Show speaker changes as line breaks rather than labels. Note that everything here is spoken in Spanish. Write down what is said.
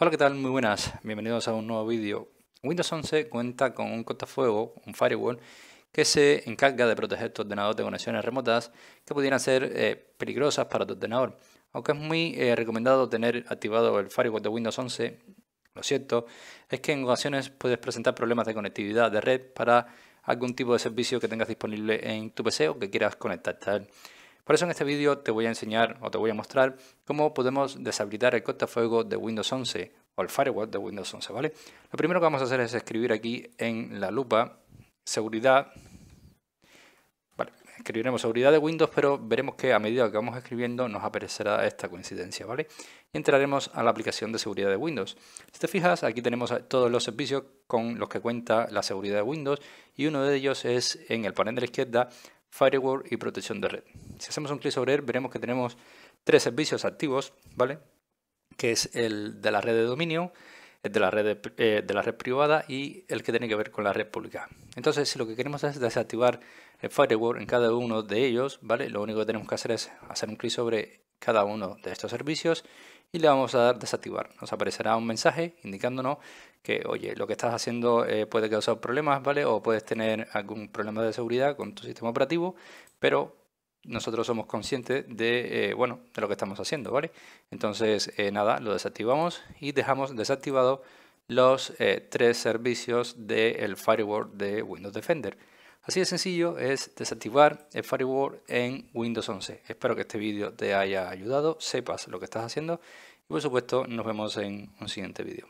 Hola, ¿qué tal? Muy buenas. Bienvenidos a un nuevo vídeo. Windows 11 cuenta con un cortafuego, un firewall, que se encarga de proteger tu ordenador de conexiones remotas que pudieran ser eh, peligrosas para tu ordenador. Aunque es muy eh, recomendado tener activado el firewall de Windows 11, lo cierto es que en ocasiones puedes presentar problemas de conectividad de red para algún tipo de servicio que tengas disponible en tu PC o que quieras conectar. Por eso en este vídeo te voy a enseñar o te voy a mostrar cómo podemos deshabilitar el cortafuego de Windows 11 o el firewall de Windows 11, ¿vale? Lo primero que vamos a hacer es escribir aquí en la lupa seguridad. escribiremos seguridad de Windows, pero veremos que a medida que vamos escribiendo nos aparecerá esta coincidencia, ¿vale? Y entraremos a la aplicación de seguridad de Windows. Si te fijas, aquí tenemos todos los servicios con los que cuenta la seguridad de Windows y uno de ellos es en el panel de la izquierda Firewall y protección de red. Si hacemos un clic sobre él, veremos que tenemos tres servicios activos, ¿vale? Que es el de la red de dominio, el de la red, eh, de, la red privada y el que tiene que ver con la red pública. Entonces, si lo que queremos es desactivar el firewall en cada uno de ellos, ¿vale? Lo único que tenemos que hacer es hacer un clic sobre cada uno de estos servicios y le vamos a dar desactivar. Nos aparecerá un mensaje indicándonos que, oye, lo que estás haciendo eh, puede causar problemas, ¿vale? O puedes tener algún problema de seguridad con tu sistema operativo, pero nosotros somos conscientes de, eh, bueno, de lo que estamos haciendo, ¿vale? Entonces, eh, nada, lo desactivamos y dejamos desactivado los tres servicios del firewall de Windows Defender. Así de sencillo es desactivar el firewall en Windows 11. Espero que este vídeo te haya ayudado, sepas lo que estás haciendo y por supuesto nos vemos en un siguiente vídeo.